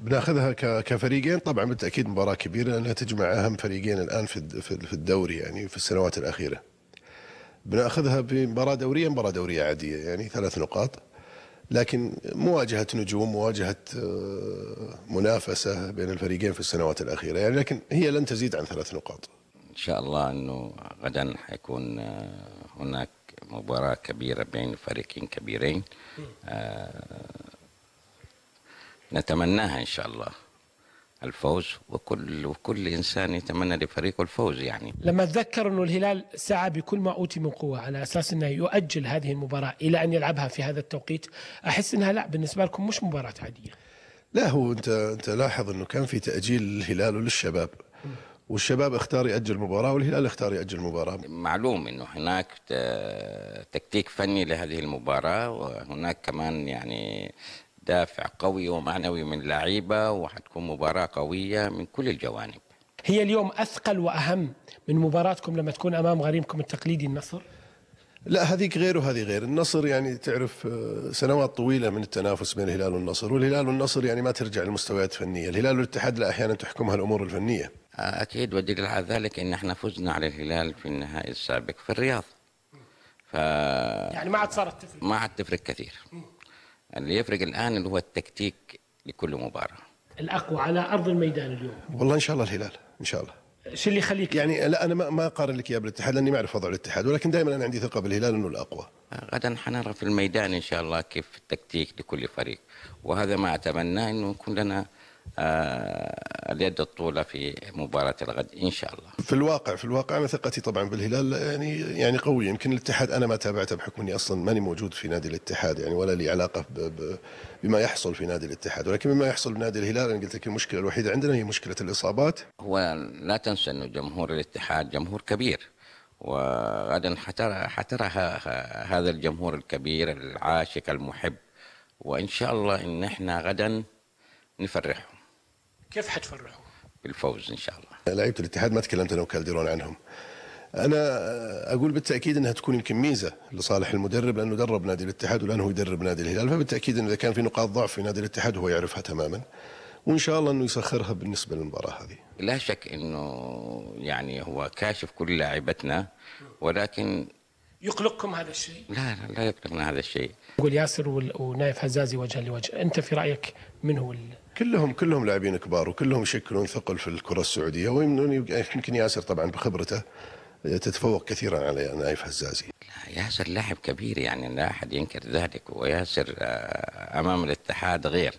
بناخذها كفريقين طبعا بالتاكيد مباراه كبيره لانها تجمع اهم فريقين الان في في الدوري يعني في السنوات الاخيره بناخذها بمباراه دوريه مباراه دوريه عاديه يعني ثلاث نقاط لكن مواجهه نجوم مواجهه آه، منافسه بين الفريقين في السنوات الاخيره يعني لكن هي لن تزيد عن ثلاث نقاط ان شاء الله انه غدا حيكون آه، هناك مباراه كبيره بين فريقين كبيرين آه، نتمناها إن شاء الله الفوز وكل وكل انسان يتمنى لفريقه الفوز يعني لما اتذكر انه الهلال سعى بكل ما اوتي من قوه على اساس انه يؤجل هذه المباراه الى ان يلعبها في هذا التوقيت احس انها لا بالنسبه لكم مش مباراه عاديه لا هو انت انت لاحظ انه كان في تاجيل للهلال وللشباب والشباب اختار ياجل مباراه والهلال اختار ياجل مباراه معلوم انه هناك تكتيك فني لهذه المباراه وهناك كمان يعني دافع قوي ومعنوي من لعيبة وحتكون مباراة قوية من كل الجوانب هي اليوم أثقل وأهم من مباراتكم لما تكون أمام غريمكم التقليدي النصر؟ لا هذيك غير وهذه غير النصر يعني تعرف آه، سنوات طويلة من التنافس بين الهلال والنصر والهلال والنصر يعني ما ترجع لمستويات فنية الهلال والاتحاد لا أحيانا تحكمها الأمور الفنية آه، أكيد ودليل على ذلك أن احنا فزنا على الهلال في النهائي السابق في الرياض ف... يعني ما عاد صارت تفرق ما عاد تفرق كثير يعني اللي يفرق الان اللي هو التكتيك لكل مباراه الاقوى على ارض الميدان اليوم والله ان شاء الله الهلال ان شاء الله شو اللي يخليك يعني لا انا ما اقارن لك اياه بالاتحاد لاني ما اعرف وضع الاتحاد ولكن دائما انا عندي ثقه بالهلال انه الاقوى غدا حنرى في الميدان ان شاء الله كيف التكتيك لكل فريق وهذا ما اتمناه انه يكون لنا آه، اليد الطولة في مباراة الغد إن شاء الله في الواقع في الواقع أنا ثقتي طبعا بالهلال يعني يعني قوية يمكن الاتحاد أنا ما تابعته بحكم أني أصلا ماني موجود في نادي الاتحاد يعني ولا لي علاقة بما يحصل في نادي الاتحاد ولكن بما يحصل بنادي الهلال أنا قلت لك المشكلة الوحيدة عندنا هي مشكلة الإصابات هو لا تنسى أنه جمهور الاتحاد جمهور كبير وغدا حترى حترى هذا الجمهور الكبير العاشق المحب وإن شاء الله إن إحنا غدا نفرحه كيف حتفرحوا؟ بالفوز ان شاء الله لعيبه الاتحاد ما تكلمت انا وكالديرون عنهم انا اقول بالتاكيد انها تكون يمكن ميزه لصالح المدرب لانه درب نادي الاتحاد والان هو يدرب نادي الهلال فبالتاكيد انه اذا كان في نقاط ضعف في نادي الاتحاد هو يعرفها تماما وان شاء الله انه يسخرها بالنسبه للمباراه هذه. لا شك انه يعني هو كاشف كل لاعبتنا ولكن يقلقكم هذا الشيء؟ لا لا لا يقلقنا هذا الشيء. يقول ياسر ونايف هزازي وجها لوجه، انت في رايك من هو كلهم كلهم لاعبين كبار وكلهم يشكلون ثقل في الكره السعوديه ويمكن ياسر طبعا بخبرته تتفوق كثيرا على نايف هزازي لا ياسر لاعب كبير يعني لا احد ينكر ذلك وياسر آه، امام الاتحاد غير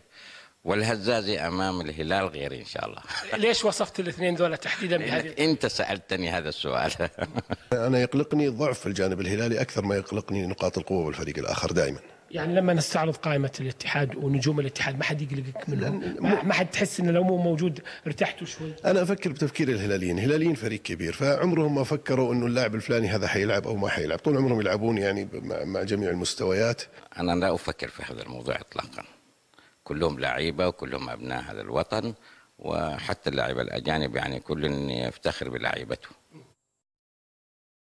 والهزازي امام الهلال غير ان شاء الله ليش وصفت الاثنين دول تحديدا بهذه انت سالتني هذا السؤال انا يقلقني ضعف الجانب الهلالي اكثر ما يقلقني نقاط القوه بالفريق الاخر دائما يعني لما نستعرض قائمه الاتحاد ونجوم الاتحاد ما حد يقلقك منهم ما حد تحس انه لو مو موجود ارتحتوا شوي انا افكر بتفكير الهلاليين الهلاليين فريق كبير فعمرهم ما فكروا انه اللاعب الفلاني هذا حيلعب او ما حيلعب طول عمرهم يلعبون يعني مع جميع المستويات انا لا افكر في هذا الموضوع اطلاقا كلهم لعيبه وكلهم ابناء هذا الوطن وحتى اللاعب الاجانب يعني كل يفتخر بلعيبته